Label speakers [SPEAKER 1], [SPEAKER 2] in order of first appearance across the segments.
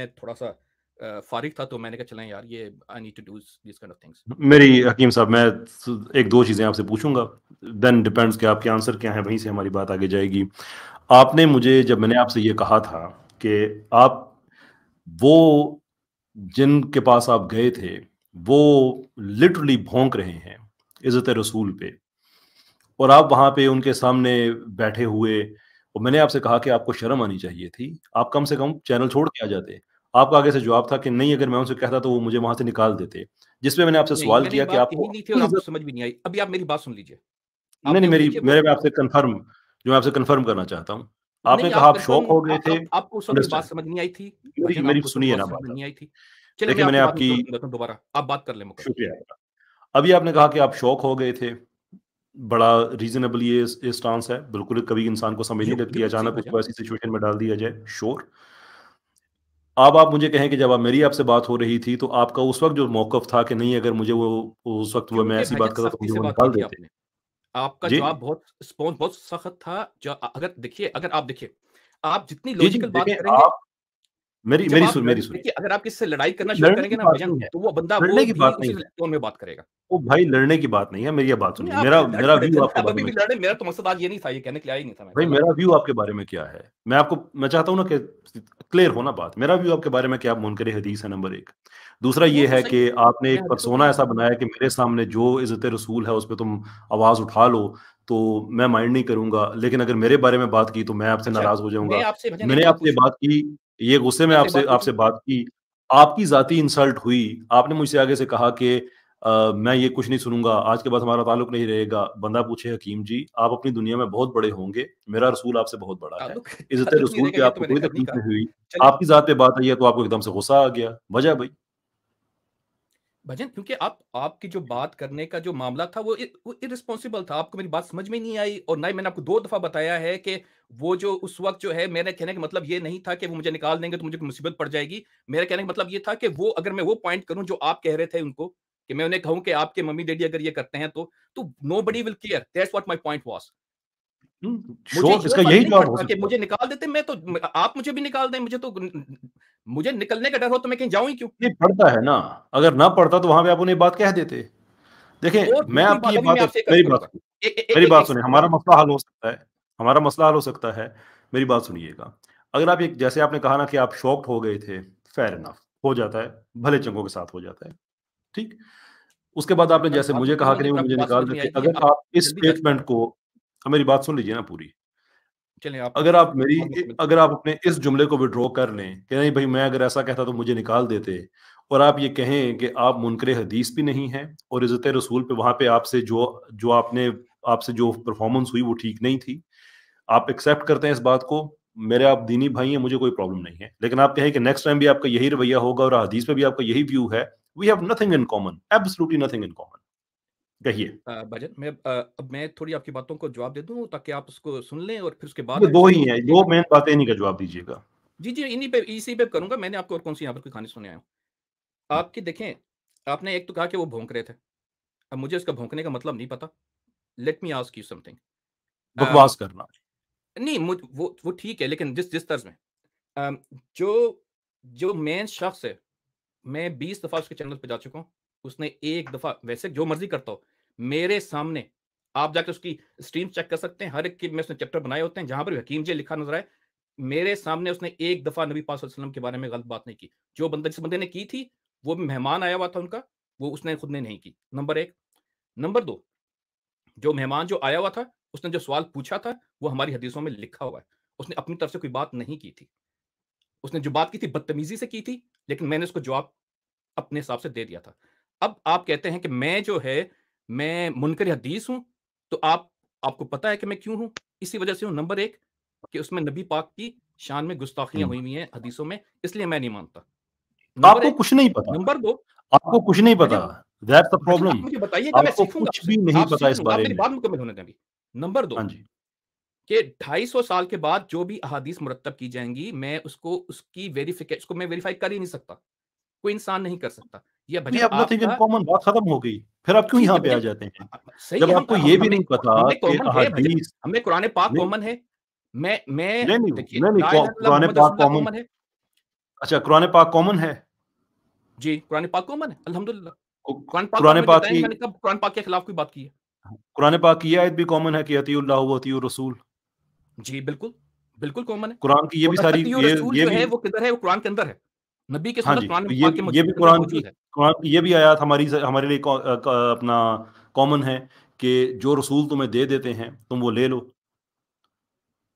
[SPEAKER 1] थोड़ा सा फारिग था तो मैंने कहा चलें यार ये I need to do this kind of things
[SPEAKER 2] मेरी हकीम साहब मैं एक दो चीज़ें आपसे पूछूंगा देन डिपेंड्स कि आपके आंसर क्या है वहीं से हमारी बात आगे जाएगी आपने मुझे जब मैंने आपसे ये कहा था कि आप वो जिनके पास आप गए थे वो लिटरली भोंक रहे हैं इज़्ज़त रसूल पे और आप वहां पे उनके सामने बैठे हुए और मैंने आपसे कहा कि आपको शर्म आनी चाहिए थी आप कम से कम चैनल छोड़ के आ जाते आपका आगे से जवाब था कि नहीं अगर मैं उनसे कहता तो वो मुझे वहां से निकाल देते जिसमें मैंने आपसे सवाल किया कि
[SPEAKER 1] आपको समझ भी नहीं आई अभी आप मेरी बात सुन लीजिए
[SPEAKER 2] नहीं नहीं मेरी मेरे आपसे कंफर्म जो मैं आपसे कंफर्म करना चाहता हूँ आपने कहा आप शौक हो गए थे आपको बात
[SPEAKER 1] समझ नहीं आई थी मेरी सुनिए ना बात नहीं आई थी लेकिन मैंने आपकी दोबारा आप बात कर ले
[SPEAKER 2] शुक्रिया अभी आपने कहा कि आप शौक हो गए थे बड़ा रीजनेबल ये स्टांस है बिल्कुल कभी इंसान को समझ नहीं लगती अचानक उसको ऐसी सिचुएशन में डाल दिया जाए श्योर अब आप मुझे कहें कि जब आप मेरी आपसे बात हो रही थी तो आपका उस वक्त जो मौकफ था कि नहीं अगर मुझे वो उस वक्त वो मैं ऐसी बात कर रहा तो मुझे वो निकाल देते
[SPEAKER 1] आपका जवाब बहुत बहुत सख्त था जो अगर देखिए अगर आप देखिए आप जितनी लॉजिकल बात करेंगे आप
[SPEAKER 2] मेरी मेरी सुन मेरी सुन
[SPEAKER 1] अगर आप किससे लड़ाई करना शुरू करेंगे ना भजन तो वो बंदा लड़ने की बात नहीं तो उनमें बात करेगा
[SPEAKER 2] वो भाई लड़ने की बात नहीं है मेरी ये बात सुनिए मेरा मेरा व्यू आपके बारे में
[SPEAKER 1] लड़ने मेरा तो मकसद आज ये नहीं था ये कहने के लिए आई नहीं था भाई
[SPEAKER 2] मेरा व्यू आपके बारे में क्या है मैं आपको मैं चाहता हूँ ना कि क्लियर हो ना बात मेरा व्यू आपके बारे में क्या आप मुनकर हदीस है नंबर एक दूसरा ये तो है कि आपने एक परसोना ऐसा बनाया कि मेरे सामने जो इज्जत रसूल है उस पर तुम आवाज उठा लो तो मैं माइंड नहीं करूंगा लेकिन अगर मेरे बारे में बात की तो मैं आपसे अच्छा, नाराज हो जाऊंगा मैंने आपसे बात की ये गुस्से में आपसे आपसे बात की आपकी जाती इंसल्ट हुई आपने मुझसे आगे से कहा कि मैं ये कुछ नहीं सुनूंगा आज के बाद हमारा ताल्लुक नहीं रहेगा बंदा पूछे हकीम जी आप अपनी दुनिया में बहुत बड़े होंगे मेरा रसूल आपसे बहुत बड़ा है इज्जत रसूल की आपको तो कोई तकलीफ नहीं हुई आपकी जात पे बात आई है तो आपको एकदम से गुस्सा आ गया वजह भाई
[SPEAKER 1] भजन क्योंकि आप आपकी जो बात करने का जो मामला था वो वो इरिस्पॉन्सिबल था आपको मेरी बात समझ में नहीं आई और ना ही मैंने आपको दो दफा बताया है कि वो जो उस वक्त जो है मेरे कहने का मतलब ये नहीं था कि वो मुझे निकाल देंगे तो मुझे मुसीबत पड़ जाएगी मेरे कहने का मतलब ये था कि वो अगर मैं वो पॉइंट करूं जो आप कह रहे थे उनको कि मैं उन्हें कहूं कि आपके मम्मी डैडी अगर ये करते हैं तो तो nobody will care that's what my point was इसका हम्म, यही जवाब हो सकता मुझे निकाल देते मैं तो आप मुझे भी निकाल दें मुझे तो मुझे
[SPEAKER 2] निकलने का डर हो तो मैं कहीं जाऊं ही क्यों ये है ना अगर ना तो वहां पे आप उन्हें बात कह देते देखें मैं आपकी बात मेरी बात मेरी बात सुनिए हमारा मसला हल हो सकता है हमारा मसला हल हो सकता है मेरी बात सुनिएगा अगर आप एक जैसे आपने कहा ना कि आप शॉक्ड हो गए थे फेयर इनफ हो जाता है भले चंगों के साथ हो जाता है ठीक उसके बाद आपने जैसे मुझे तो कहा कि नहीं मुझे निकाल देते अगर आप इस स्टेटमेंट को अब मेरी बात सुन लीजिए ना पूरी चलिए आप अगर आप मेरी अगर आप अपने इस जुमले को विड्रॉ कर लें कि नहीं भाई मैं अगर ऐसा कहता तो मुझे निकाल देते और आप ये कहें कि आप मुनकर हदीस भी नहीं है और इज़्ज़त रसूल पे वहां पे आपसे जो जो आपने आपसे जो परफॉर्मेंस हुई वो ठीक नहीं थी आप एक्सेप्ट करते हैं इस बात को मेरे आप दीनी भाई हैं मुझे कोई प्रॉब्लम नहीं है लेकिन आप कहें कि नेक्स्ट टाइम भी आपका यही रवैया होगा और हदीस पे भी आपका यही व्यू है we have nothing in common absolutely nothing in common कहिए
[SPEAKER 1] बजट मैं अब मैं थोड़ी आपकी बातों को जवाब दे दूं ताकि आप उसको सुन लें और फिर उसके बाद दो ही
[SPEAKER 2] है दो मेन बातें इन्हीं का जवाब दीजिएगा
[SPEAKER 1] जी जी इन्हीं पे इसी पे करूंगा मैंने आपको और कौन सी यहाँ पर कहानी सुने आया हूँ आपकी देखें आपने एक तो कहा कि वो भोंक रहे थे अब मुझे उसका भोंकने का मतलब नहीं पता let me ask you something बकवास करना नहीं मुझ वो वो ठीक है लेकिन जिस जिस तर्ज में जो जो मेन शख्स है मैं बीस दफ़ा उसके चैनल पर जा चुका हूँ उसने एक दफ़ा वैसे जो मर्जी करता हो मेरे सामने आप जाकर उसकी स्ट्रीम चेक कर सकते हैं हर एक में उसने चैप्टर बनाए होते हैं जहां पर हकीम जी लिखा नजर आए मेरे सामने उसने एक दफा नबी पास के बारे में गलत बात नहीं की जो बंदा जिस बंदे ने की थी वो मेहमान आया हुआ था उनका वो उसने खुद ने नहीं की नंबर एक नंबर दो जो मेहमान जो आया हुआ था उसने जो सवाल पूछा था वो हमारी हदीसों में लिखा हुआ है उसने अपनी तरफ से कोई बात नहीं की थी उसने जो बात की थी बदतमीजी से की थी लेकिन मैंने उसको जवाब अपने हिसाब से दे दिया था अब आप कहते हैं कि मैं जो है मैं मुनकर हदीस हूं तो आप आपको पता है कि मैं क्यों हूं इसी वजह से हूं नंबर एक कि उसमें नबी पाक की शान में गुस्ताखियां हुई हुई हैं हदीसों में इसलिए मैं नहीं मानता
[SPEAKER 2] आपको कुछ नहीं पता नंबर दो आपको कुछ नहीं पता दैट्स द प्रॉब्लम मुझे बताइए कि मैं सीखूंगा कुछ भी नहीं पता इस बारे में
[SPEAKER 1] बात मुकम्मल होने दें अभी नंबर दो हाँ कि 250 साल के बाद जो भी अहादीस मुरतब की जाएंगी मैं उसको उसकी वेरीफिकेशन उसको मैं वेरीफाई कर ही नहीं सकता कोई इंसान नहीं कर सकता ये अपना इन
[SPEAKER 2] कॉमन बात खत्म हो गई फिर आप क्यों यहाँ पे आ जाते
[SPEAKER 1] हैं जब आपको ये भी नहीं पता हमें कुरान हाँ पाक कॉमन है मैं मैं नहीं नहीं कुरान मतलब पाक कॉमन है
[SPEAKER 2] अच्छा कुरान पाक कॉमन है
[SPEAKER 1] जी कुरान पाक कॉमन है अल्हम्दुलिल्लाह कुरान पाक कुरान पाक की मैंने कब कुरान पाक के खिलाफ कोई बात की है
[SPEAKER 2] कुरान हाँ, पाक की आयत भी कॉमन है कि अतीउल्लाह व अतीउर रसूल
[SPEAKER 1] जी बिल्कुल बिल्कुल कॉमन है कुरान की ये भी सारी ये ये है वो किधर है वो कुरान के अंदर है नबी के हाँ जी, तो ये, ये भी कुरान की
[SPEAKER 2] कुरान ये भी आयात हमारी हमारे लिए अपना कॉमन है कि जो रसूल तुम्हें दे देते हैं तुम वो ले लो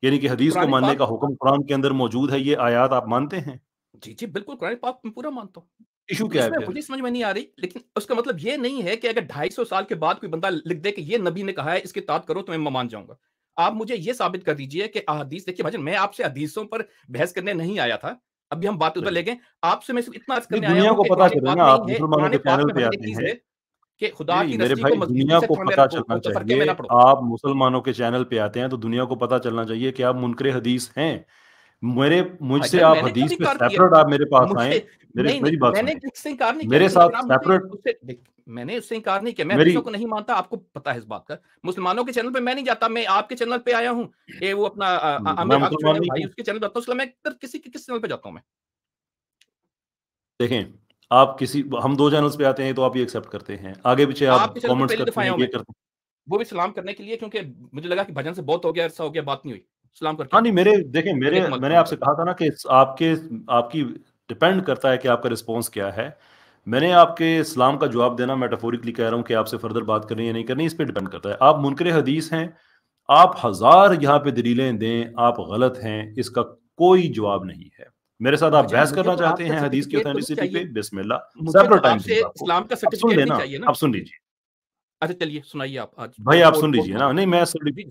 [SPEAKER 2] यानी कि हदीस को मानने का हुक्म कुरान के अंदर मौजूद है ये आयात आप मानते हैं
[SPEAKER 1] जी जी बिल्कुल कुरान पाक मैं पूरा मानता हूँ इशू क्या है मुझे समझ में नहीं आ रही लेकिन उसका मतलब ये नहीं है कि अगर 250 साल के बाद कोई बंदा लिख दे कि ये नबी ने कहा है इसके तात करो तो मैं मान जाऊंगा आप मुझे ये साबित कर दीजिए कि अहदीस देखिए भाजन मैं आपसे अदीसों पर बहस करने नहीं आया था अभी हम बात उधर पर लेके आपसे मैं इतना दुनिया करने को पता चल रहा आप मुसलमानों के चैनल पे आते हैं कि खुदा की मेरे भाई दुनिया को पता चलना चाहिए
[SPEAKER 2] आप मुसलमानों के चैनल पे आते हैं तो दुनिया को पता चलना चाहिए कि आप मुनकर हदीस हैं मेरे मुझसे अच्छा, आप हदीस पे सेपरेट आप मेरे पास आए मेरे मेरी बात मैंने
[SPEAKER 1] इससे इंकार नहीं मेरे साथ सेपरेट मैंने उससे इंकार नहीं किया मैं मेरी... को नहीं मानता आपको पता है इस बात का मुसलमानों के चैनल पे मैं नहीं जाता मैं आपके चैनल पे आया हूँ ये वो अपना आमिर भाई उसके चैनल जाता हूँ मैं किसी के किस चैनल पे जाता हूँ मैं
[SPEAKER 2] देखें आप किसी हम दो चैनल्स पे आते हैं तो आप ये एक्सेप्ट करते हैं आगे पीछे आप कमेंट्स करते हैं
[SPEAKER 1] वो भी सलाम करने के लिए क्योंकि मुझे लगा कि भजन से बहुत हो गया ऐसा हो गया बात नहीं हुई सलाम करके हाँ नहीं मेरे देखें मेरे मैंने
[SPEAKER 2] आपसे कहा था ना कि आपके आपकी डिपेंड करता है कि आपका रिस्पॉन्स क्या है मैंने आपके इस्लाम का जवाब देना मेटाफोरिकली कह रहा हूँ कि आपसे फर्दर बात करनी या नहीं करनी इस पर डिपेंड करता है आप मुनकर हदीस हैं आप हजार यहाँ पे दलीलें दें आप गलत हैं इसका कोई जवाब नहीं है मेरे साथ आप अच्छा, बहस करना तो चाहते हैं हदीस की ऑथेंटिसिटी तो पे बिस्मिल्लाह सेपरेट टाइम से इस्लाम का सर्टिफिकेट चाहिए ना आप सुन लीजिए
[SPEAKER 1] अच्छा चलिए सुनाइए आप आज भाई आप सुन लीजिए ना नहीं मैं सुनाइए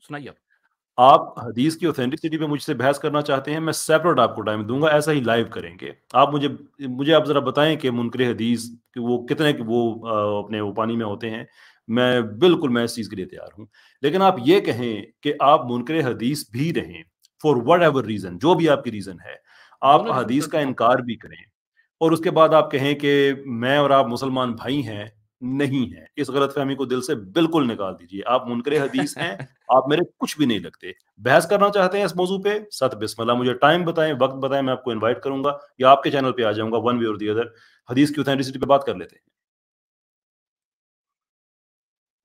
[SPEAKER 1] सुनाइए आप
[SPEAKER 2] आप हदीस की ऑथेंटिसिटी पे मुझसे बहस करना चाहते हैं मैं सेपरेट आपको टाइम दूंगा ऐसा ही लाइव करेंगे आप मुझे मुझे आप ज़रा बताएं कि मुनकर हदीस कि वो कितने वो अपने वो पानी में होते हैं मैं बिल्कुल मैं इस चीज़ के लिए तैयार हूँ लेकिन आप ये कहें कि आप मुनकर हदीस भी रहें फॉर वट एवर रीज़न जो भी आपकी रीज़न है आप हदीस का इनकार भी करें और उसके बाद आप कहें कि मैं और आप मुसलमान भाई हैं नहीं है इस गलत फहमी को दिल से बिल्कुल निकाल दीजिए आप मुनकर हदीस हैं आप मेरे कुछ भी नहीं लगते बहस करना चाहते हैं इस मौजू पे सत बिस्मिल्ला मुझे टाइम बताएं वक्त बताएं मैं आपको इनवाइट करूंगा या आपके चैनल पे आ जाऊंगा वन वे और दी अदर हदीस की ऑथेंटिसिटी पे बात कर लेते हैं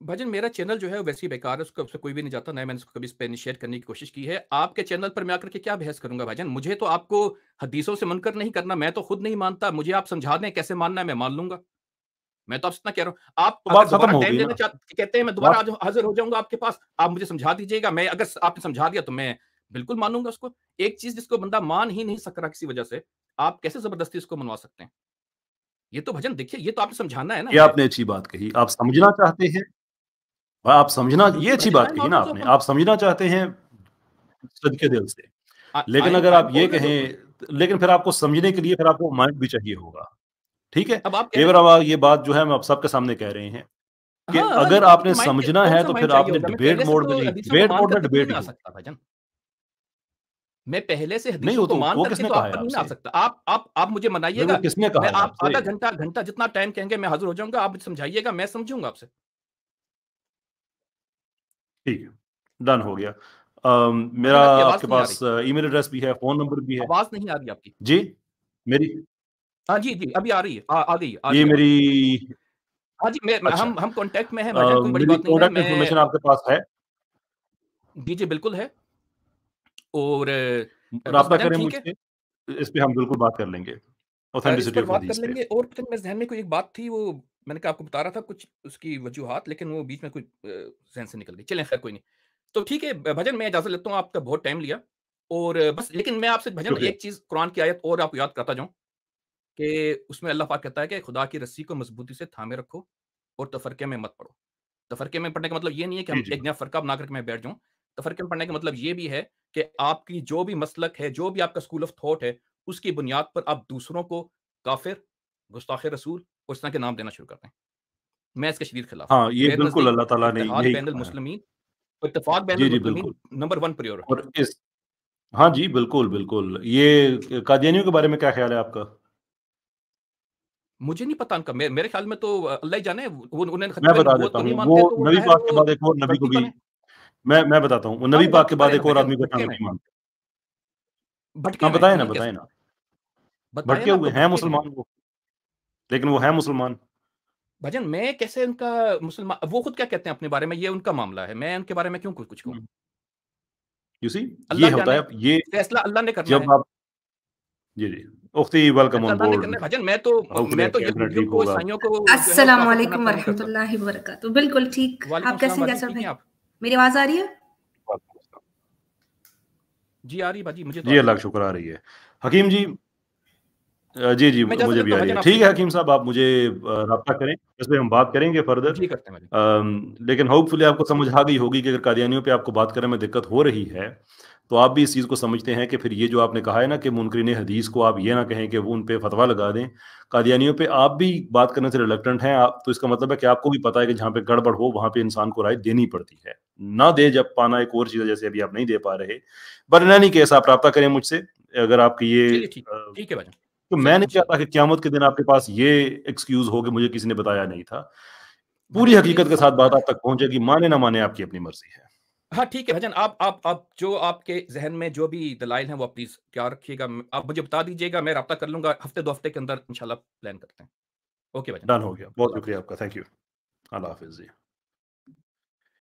[SPEAKER 1] भजन मेरा चैनल जो है वैसे ही बेकार है उसको उससे कोई भी नहीं जाता ना मैंने उसको कभी इस पर शेयर करने की कोशिश की है आपके चैनल पर मैं आकर के क्या बहस करूंगा भजन मुझे तो आपको हदीसों से मनकर नहीं करना मैं तो खुद नहीं मानता मुझे आप समझा दें कैसे मानना है मैं मान लूंगा मैं तो आपसे इतना कह रहा हूँ आप तो दोबारा टाइम देना चाहते कहते हैं मैं दोबारा आज हाजिर हो जाऊंगा आपके पास आप मुझे समझा दीजिएगा मैं अगर आपने समझा दिया तो मैं बिल्कुल मानूंगा उसको एक चीज जिसको बंदा मान ही नहीं सक रहा किसी वजह से आप कैसे जबरदस्ती इसको मनवा सकते हैं ये तो भजन देखिए ये तो आपने समझाना है ना ये आपने
[SPEAKER 2] अच्छी बात कही आप समझना चाहते हैं आप समझना ये अच्छी अच्छा, बात कही ना आपने तो आप समझना चाहते हैं सदके दिल से लेकिन अगर आप ये कहें लेकिन फिर आपको समझने के लिए फिर आपको माइंड भी चाहिए होगा ठीक है अब आप केवल अब ये बात जो है हम आप सबके सामने कह रहे हैं कि हाँ, अगर हाँ, आपने तो समझना है तो फिर आपने डिबेट मोड में नहीं डिबेट मोड में डिबेट तो नहीं आ
[SPEAKER 1] सकता भाई मैं पहले से नहीं वो तो मान वो किसने तो कहा नहीं आ सकता आप आप आप मुझे मनाइएगा किसने कहा आप आधा घंटा घंटा जितना टाइम कहेंगे मैं हाजिर हो जाऊंगा आप समझाइएगा मैं समझूंगा आपसे
[SPEAKER 2] ठीक है डन हो गया मेरा आपके पास ईमेल एड्रेस भी है फोन नंबर भी है
[SPEAKER 1] आवाज नहीं आ रही आपकी
[SPEAKER 2] जी मेरी
[SPEAKER 1] हाँ जी जी अभी आ रही है आ, गई ये
[SPEAKER 2] मेरी
[SPEAKER 1] हाँ जी मैं अच्छा। हम हम कांटेक्ट में हैं कोई बड़ी बात नहीं है मैं आपके पास है जी जी बिल्कुल है और
[SPEAKER 2] रास्ता करें मुझसे इस पे हम बिल्कुल बात कर लेंगे ऑथेंटिसिटी ऑफ बात कर लेंगे
[SPEAKER 1] और तो मेरे जहन में कोई एक बात थी वो मैंने कहा आपको बता रहा था कुछ उसकी वजूहत लेकिन वो बीच में कुछ जहन से निकल गई चलें खैर कोई नहीं तो ठीक है भजन मैं इजाजत लेता हूँ आपका बहुत टाइम लिया और बस लेकिन मैं आपसे भजन एक चीज कुरान की आयत और आपको याद करता जाऊँ कि उसमें अल्लाह पाक कहता है कि खुदा की रस्सी को मजबूती से थामे रखो और तफरके में मत पड़ो तफरके में पढ़ने का मतलब ये नहीं है कि हम एक नया फरका बना करके मैं बैठ जाऊँ तफरके में पढ़ने का मतलब ये भी है कि आपकी जो भी मसलक है जो भी आपका स्कूल ऑफ थॉट है उसकी बुनियाद पर आप दूसरों को काफिर गुस्ताखे रसूल और इस तरह के नाम देना शुरू करते हैं मैं इसके शरीर खिलाफ हाँ, ये बिल्कुल अल्लाह ताला ने मुस्लिमीन इत्तेफाक नंबर वन
[SPEAKER 2] प्रियोरिटी हाँ जी बिल्कुल बिल्कुल ये कादियानियों के बारे में क्या ख्याल है आपका
[SPEAKER 1] मुझे नहीं पता उनका मेरे ख्याल में तो अल्लाह ही जाने वो उन्होंने मैं बता देता हूँ तो वो, नबी पाक तो के
[SPEAKER 2] बाद एक और नबी को भी मैं मैं बताता हूँ नबी हाँ, पाक के बाद एक और आदमी को नहीं मानते हाँ बताए ना बताए ना
[SPEAKER 1] भटके हुए तो हैं मुसलमान वो
[SPEAKER 2] लेकिन वो है मुसलमान
[SPEAKER 1] भजन मैं कैसे उनका मुसलमान वो खुद क्या कहते हैं अपने बारे में ये उनका मामला है मैं उनके बारे में क्यों कुछ कुछ कहूँ यू
[SPEAKER 2] हम्म। सी ये होता है ये फैसला अल्लाह ने करना जब आप जी जी उख्ती वेलकम ऑन बोर्ड भजन
[SPEAKER 1] मैं तो मैं तो अस्सलाम वालेकुम व बरकातहू बिल्कुल ठीक आप कैसे हैं भाई मेरी आवाज आ रही है जी आ रही भाजी मुझे तो जी अल्लाह
[SPEAKER 2] का शुक्र आ रही है हकीम जी जी जी मुझे भी तो आ रही है ठीक है हकीम साहब आप मुझे रब्ता करें हम बात करेंगे फर्दर लेकिन होपफुली आपको समझ आ गई होगी कि अगर कादियानियों पे आपको बात करने में दिक्कत हो रही है तो आप भी इस चीज़ को समझते हैं कि फिर ये जो आपने कहा है ना कि मुनकरीन हदीस को आप ये ना कहें कि वो उन पर फतवा लगा दें कादियानियों पे आप भी बात करने से रिलेक्टेंट हैं आप तो इसका मतलब है कि आपको भी पता है कि जहाँ पे गड़बड़ हो वहाँ पे इंसान को राय देनी पड़ती है ना दे जब पाना एक और चीज़ है जैसे अभी आप नहीं दे पा रहे बर इन केस आप रब्ता करें मुझसे अगर आपकी ये
[SPEAKER 1] ठीक है
[SPEAKER 2] तो मैं नहीं चाहता कि क्यामत के दिन आपके पास ये एक्सक्यूज हो कि मुझे किसी ने बताया नहीं था पूरी हकीकत के साथ बात आप तक पहुंचेगी माने ना माने आपकी अपनी मर्जी है
[SPEAKER 1] हाँ ठीक है भजन आप आप आप जो आपके जहन में जो भी दलाइल हैं वो प्लीज क्या रखिएगा आप मुझे बता दीजिएगा मैं रब्ता कर लूंगा हफ्ते दो हफ्ते के अंदर इंशाल्लाह प्लान करते हैं ओके भजन डन हो गया
[SPEAKER 2] बहुत शुक्रिया आपका थैंक यू अल्लाह हाफिज़ जी